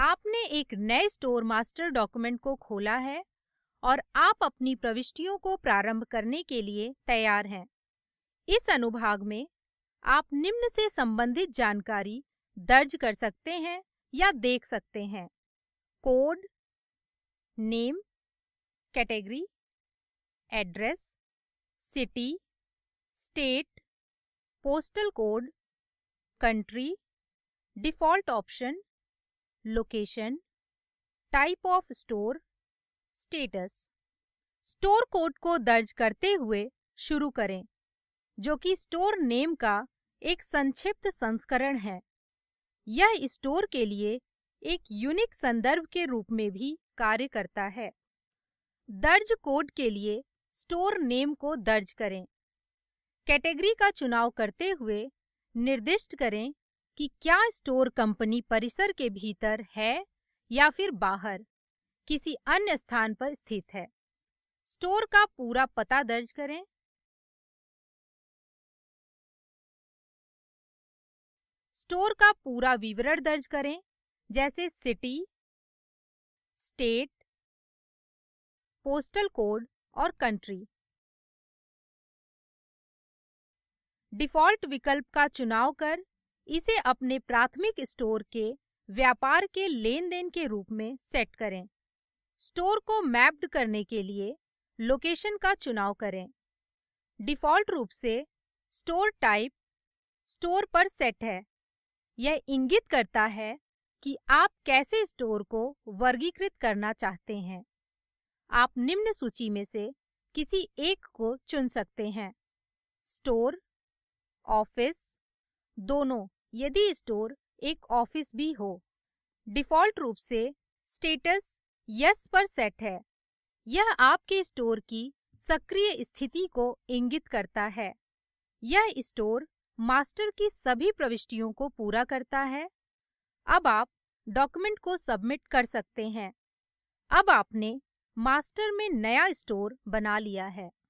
आपने एक नए स्टोर मास्टर डॉक्यूमेंट को खोला है और आप अपनी प्रविष्टियों को प्रारंभ करने के लिए तैयार हैं इस अनुभाग में आप निम्न से संबंधित जानकारी दर्ज कर सकते हैं या देख सकते हैं code name category address city state postal code country default option location type of store status store code को दर्ज करते हुए शुरू करें जो कि स्टोर नेम का एक संक्षिप्त संस्करण है यह स्टोर के लिए एक यूनिक संदर्भ के रूप में भी कार्य करता है दर्ज कोड के लिए स्टोर नेम को दर्ज करें कैटेगरी का चुनाव करते हुए निर्दिष्ट करें कि क्या स्टोर कंपनी परिसर के भीतर है या फिर बाहर किसी अन्य स्थान पर स्थित है स्टोर का पूरा पता दर्ज करें स्टोर का पूरा विवरण दर्ज करें जैसे सिटी स्टेट पोस्टल कोड और कंट्री डिफ़ॉल्ट विकल्प का चुनाव कर इसे अपने प्राथमिक स्टोर के व्यापार के लेन देन के रूप में सेट करें स्टोर को मैप्ड करने के लिए लोकेशन का चुनाव करें डिफ़ॉल्ट रूप से स्टोर टाइप स्टोर पर सेट है यह इंगित करता है कि आप कैसे स्टोर को वर्गीकृत करना चाहते हैं आप निम्न सूची में से किसी एक को चुन सकते हैं स्टोर ऑफिस दोनों यदि स्टोर एक ऑफिस भी हो डिफ़ॉल्ट रूप से स्टेटस यस पर सेट है यह आपके स्टोर की सक्रिय स्थिति को इंगित करता है यह स्टोर मास्टर की सभी प्रविष्टियों को पूरा करता है अब आप डॉक्यूमेंट को सबमिट कर सकते हैं अब आपने मास्टर में नया स्टोर बना लिया है